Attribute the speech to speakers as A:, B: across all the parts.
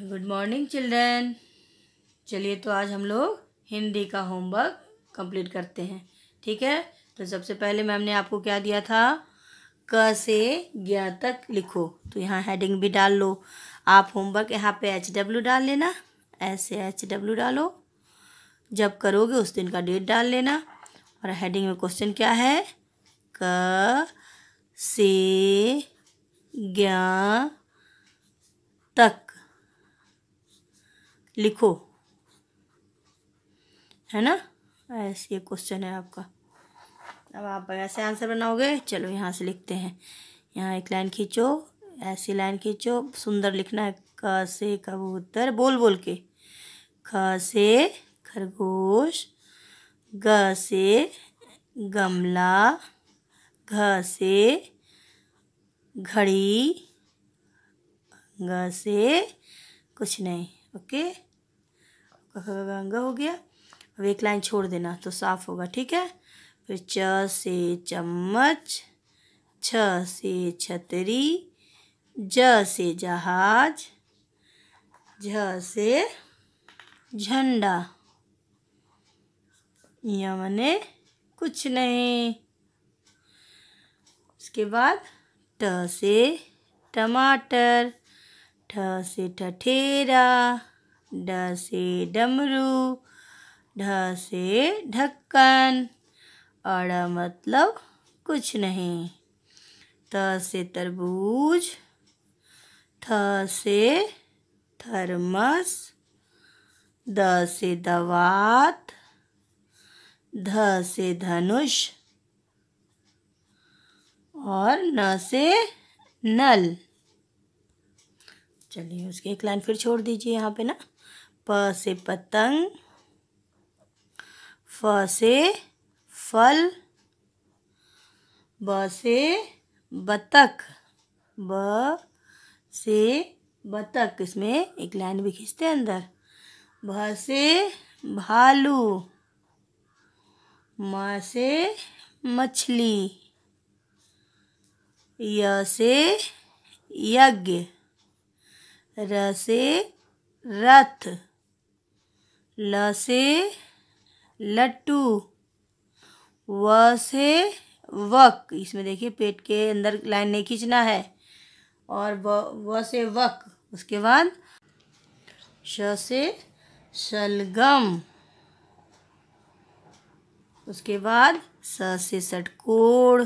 A: Good morning children चलिए तो आज हम लोग हिंदी का होमवर्क कंप्लीट करते हैं ठीक है तो सबसे पहले मैम ने आपको क्या दिया था क से ज्ञा तक लिखो तो यहाँ हेडिंग भी डाल लो आप होमवर्क यहाँ पे एच डब्ल्यू डाल लेना ऐसे एच डब्ल्यू डालो जब करोगे उस दिन का डेट डाल लेना और हेडिंग में क्वेश्चन क्या है क से ज्ञा तक लिखो है ना ऐसे ये क्वेश्चन है आपका अब आप ऐसे आंसर बनाओगे चलो यहाँ से लिखते हैं यहाँ एक लाइन खींचो ऐसी लाइन खींचो सुंदर लिखना है क से कबूतर बोल बोल के ख से खरगोश ग से गमला घ से घड़ी ग से कुछ नहीं ओके गंगा हो गया अब एक लाइन छोड़ देना तो साफ होगा ठीक है फिर छ से चम्मच छ से छतरी ज से जहाज झ से झंडा या मैंने कुछ नहीं उसके बाद ट से टमाटर ठ से ठठेरा ड से डमरू ढ से ढक्कन अड़ मतलब कुछ नहीं त से तरबूज थ से थर्मस द से दवात ध से धनुष और न से नल चलिए उसकी एक लाइन फिर छोड़ दीजिए यहाँ पे ना प से पतंग फ से फल ब से बतख ब से बतख इसमें एक लाइन भी खींचते हैं अंदर भ से भालू म से मछली य से यज्ञ र से रथ ल से लट्टू व से वक इसमें देखिए पेट के अंदर लाइन नहीं खींचना है और व व से वक उसके बाद श से शलगम उसके बाद स से सटकोड़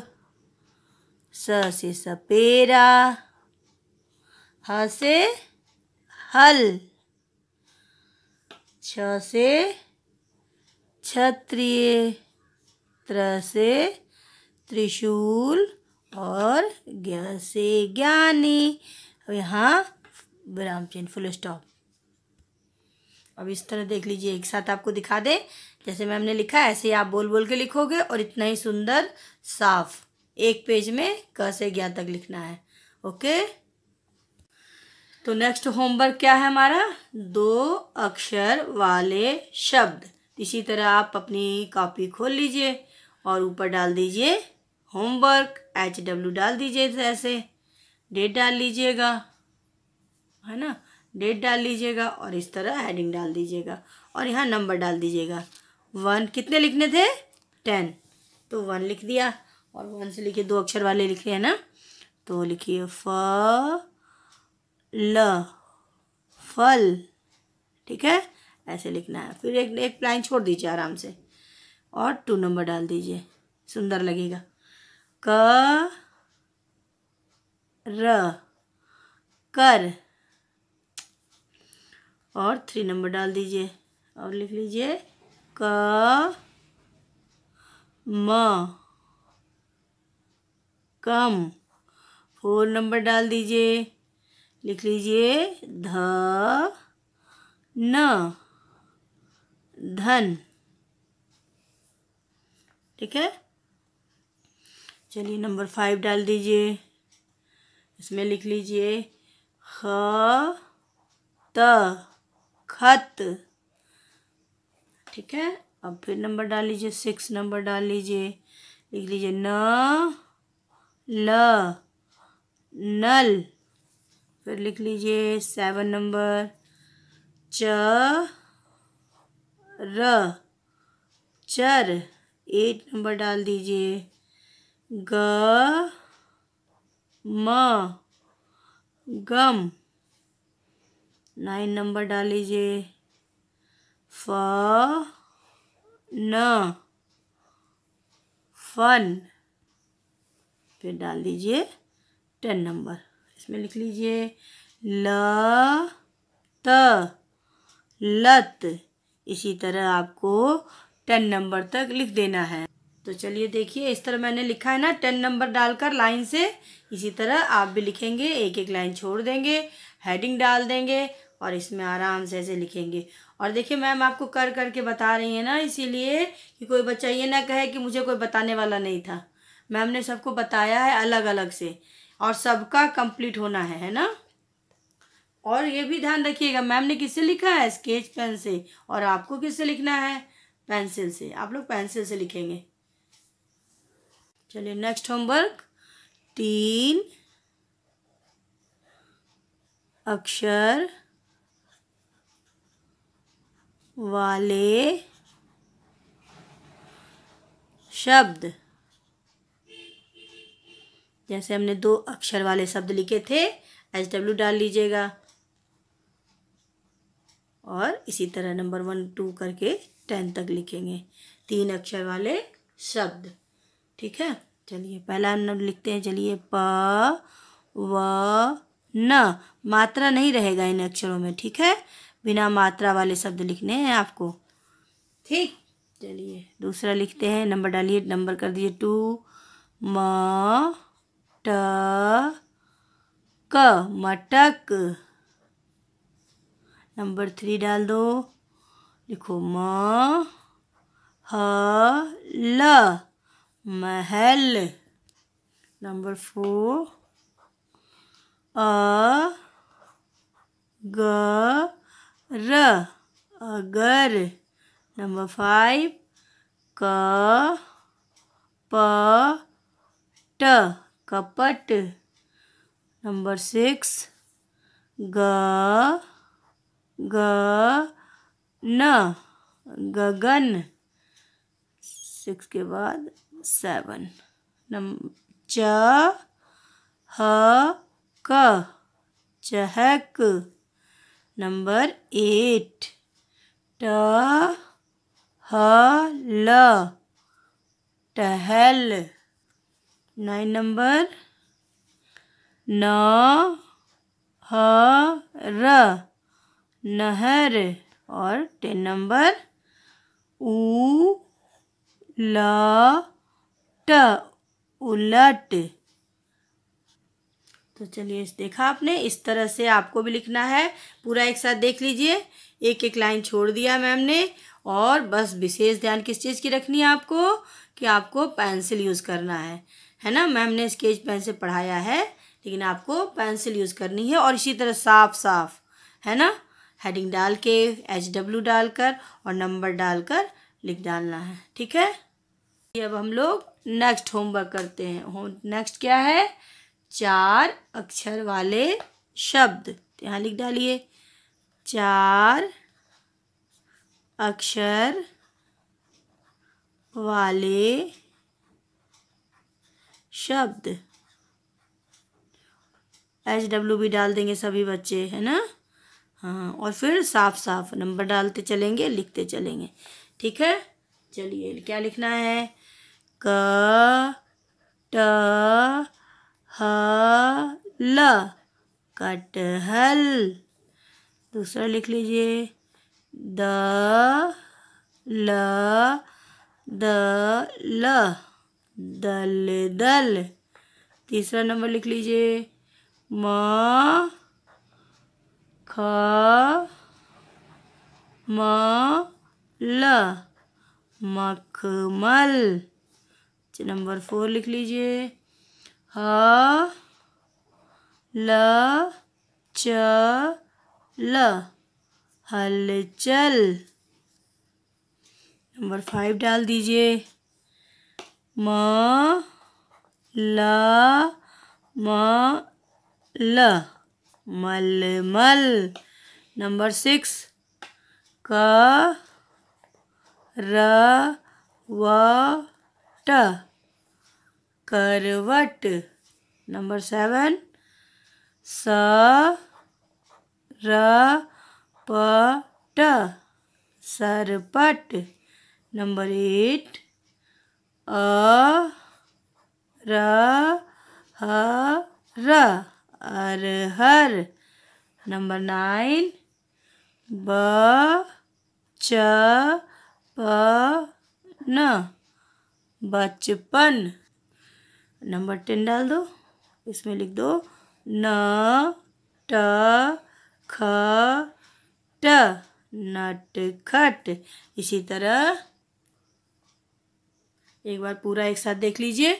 A: स से सपेरा ह से हल छ से क्षत्रिय त्र से त्रिशूल और ज्ञान से ज्ञानी अब यहाँ विराम चिन्ह फुल स्टॉप अब इस तरह देख लीजिए एक साथ आपको दिखा दे जैसे मैम ने लिखा ऐसे ही आप बोल बोल के लिखोगे और इतना ही सुंदर साफ एक पेज में क से ज्ञान तक लिखना है ओके तो नेक्स्ट होमवर्क क्या है हमारा दो अक्षर वाले शब्द इसी तरह आप अपनी कॉपी खोल लीजिए और ऊपर डाल दीजिए होमवर्क एच डब्ल्यू डाल दीजिए ऐसे डेट डाल लीजिएगा है ना डेट डाल लीजिएगा और इस तरह हेडिंग डाल दीजिएगा और यहाँ नंबर डाल दीजिएगा वन कितने लिखने थे टेन तो वन लिख दिया और वन से लिखिए दो अक्षर वाले लिखे हैं ना तो लिखिए फ ल फल ठीक है ऐसे लिखना है फिर एक एक लाइन छोड़ दीजिए आराम से और टू नंबर डाल दीजिए सुंदर लगेगा क र कर और थ्री नंबर डाल दीजिए और लिख लीजिए क म कम फोर नंबर डाल दीजिए लिख लीजिए ध न धन ठीक है चलिए नंबर फाइव डाल दीजिए इसमें लिख लीजिए ख त खत ठीक है अब फिर नंबर डाल लीजिए सिक्स नंबर डाल लीजिए लिख लीजिए न ल नल फिर लिख लीजिए सेवन नंबर च र चर एट नंबर डाल दीजिए ग म गम नाइन नंबर डाल लीजिए फ न फन फिर डाल दीजिए टेन नंबर इसमें लिख लीजिए ल त लत इसी तरह आपको टेन नंबर तक लिख देना है तो चलिए देखिए इस तरह मैंने लिखा है ना टेन नंबर डालकर लाइन से इसी तरह आप भी लिखेंगे एक एक लाइन छोड़ देंगे हेडिंग डाल देंगे और इसमें आराम से ऐसे लिखेंगे और देखिए मैम आपको कर करके बता रही है ना इसीलिए कि कोई बच्चा ये ना कहे कि मुझे कोई बताने वाला नहीं था मैम ने सबको बताया है अलग अलग से और सबका कंप्लीट होना है है ना और ये भी ध्यान रखिएगा मैम ने किससे लिखा है स्केच पेन से और आपको किससे लिखना है पेंसिल से आप लोग पेंसिल से लिखेंगे चलिए नेक्स्ट होमवर्क तीन अक्षर वाले शब्द जैसे हमने दो अक्षर वाले शब्द लिखे थे एच डब्ल्यू डाल लीजिएगा और इसी तरह नंबर वन टू करके टेन तक लिखेंगे तीन अक्षर वाले शब्द ठीक है चलिए पहला हम लिखते हैं चलिए प व न मात्रा नहीं रहेगा इन अक्षरों में ठीक है बिना मात्रा वाले शब्द लिखने हैं आपको ठीक चलिए दूसरा लिखते हैं नंबर डालिए नंबर कर दीजिए टू म ट क मटक नंबर थ्री डाल दो लिखो म ह ल महल नंबर फोर अ ग र अगर नंबर फाइव क प ट कपट नंबर सिक्स ग ग न गगन सिक्स के बाद सेवन नम च ह क चहक नंबर एट ट ह ल टहल नाइन नंबर न ह र नहर और टेन नंबर उ ल ट उलट तो चलिए देखा आपने इस तरह से आपको भी लिखना है पूरा एक साथ देख लीजिए एक एक लाइन छोड़ दिया मैम ने और बस विशेष ध्यान किस चीज़ की रखनी है आपको कि आपको पेंसिल यूज़ करना है है ना मैम ने स्केच पेन से पढ़ाया है लेकिन आपको पेंसिल यूज़ करनी है और इसी तरह साफ साफ है ना हेडिंग डाल के एच डब्ल्यू डालकर और नंबर डालकर लिख डालना है ठीक है अब हम लोग नेक्स्ट होमवर्क करते हैं होम नेक्स्ट क्या है चार अक्षर वाले शब्द यहाँ लिख डालिए चार अक्षर वाले शब्द एच डब्ल्यू भी डाल देंगे सभी बच्चे है ना हाँ और फिर साफ साफ नंबर डालते चलेंगे लिखते चलेंगे ठीक है चलिए क्या लिखना है क ट ह ल कटहल दूसरा लिख लीजिए द ल द ल दल दल तीसरा नंबर लिख लीजिए म ख म ल मखमल नंबर फोर लिख लीजिए ह ल च ल हलचल नंबर फाइव डाल दीजिए म ल म ल मलमल नंबर सिक्स क र व ट करवट नंबर सेवन स र प ट सरपट नंबर एट अ र ह र हर नंबर नाइन ब च प न बचपन नंबर टेन डाल दो इसमें लिख दो न ट ख ट खट इसी तरह एक बार पूरा एक साथ देख लीजिए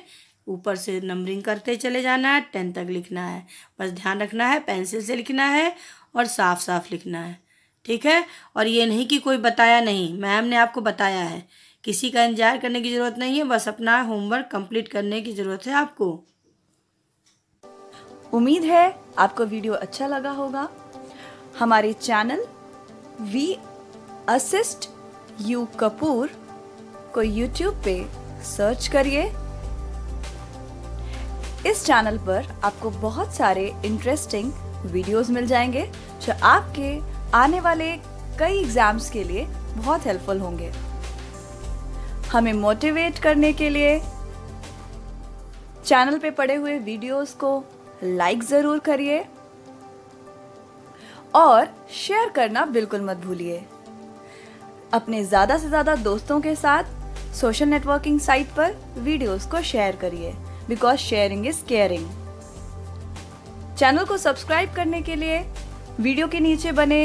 A: ऊपर से नंबरिंग करते चले जाना है टेन तक लिखना है बस ध्यान रखना है पेंसिल से लिखना है और साफ साफ लिखना है ठीक है और ये नहीं कि कोई बताया नहीं मैम ने आपको बताया है किसी का इंतजार करने की ज़रूरत
B: नहीं है बस अपना होमवर्क कंप्लीट करने की ज़रूरत है आपको उम्मीद है आपको वीडियो अच्छा लगा होगा हमारे channel we assist you Kapoor को यूट्यूब पे सर्च करिए इस चैनल पर आपको बहुत सारे इंटरेस्टिंग वीडियोस मिल जाएंगे जो आपके आने वाले कई एग्जाम्स के लिए बहुत हेल्पफुल होंगे हमें मोटिवेट करने के लिए चैनल पे पड़े हुए वीडियोस को लाइक ज़रूर करिए और शेयर करना बिल्कुल मत भूलिए अपने ज़्यादा से ज़्यादा दोस्तों के साथ सोशल नेटवर्किंग साइट पर वीडियोस को शेयर करिए because sharing is caring channel को सब्सक्राइब करने के लिए वीडियो के नीचे बने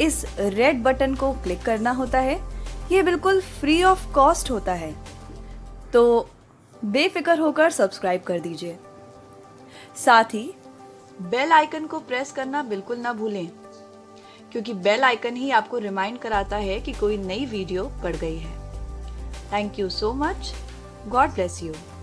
B: इस रेड बटन को क्लिक करना होता है ये बिल्कुल फ्री ऑफ कॉस्ट होता है तो बेफिक्र होकर सब्सक्राइब कर दीजिए साथ ही बेल आइकन को प्रेस करना बिल्कुल ना भूलें क्योंकि बेल आइकन ही आपको रिमाइंड कराता है कि कोई नई वीडियो पड़ गई है Thank you so much. God bless you.